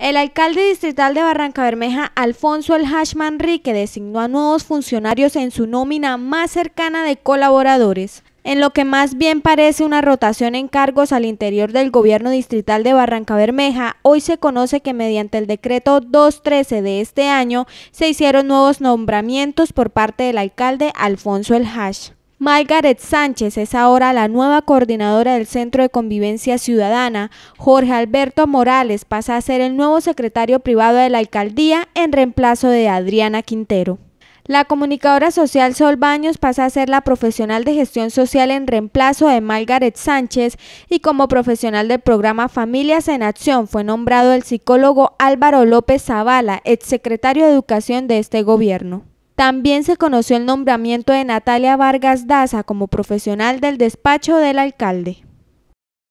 El alcalde distrital de Barranca Bermeja, Alfonso El Hash Manrique, designó a nuevos funcionarios en su nómina más cercana de colaboradores, en lo que más bien parece una rotación en cargos al interior del gobierno distrital de Barranca Bermeja, hoy se conoce que mediante el decreto 213 de este año se hicieron nuevos nombramientos por parte del alcalde Alfonso El Hash. Margaret Sánchez es ahora la nueva coordinadora del Centro de Convivencia Ciudadana. Jorge Alberto Morales pasa a ser el nuevo secretario privado de la alcaldía en reemplazo de Adriana Quintero. La comunicadora social Sol Baños pasa a ser la profesional de gestión social en reemplazo de Margaret Sánchez y como profesional del programa Familias en Acción fue nombrado el psicólogo Álvaro López Zavala, exsecretario de Educación de este gobierno. También se conoció el nombramiento de Natalia Vargas Daza como profesional del despacho del alcalde.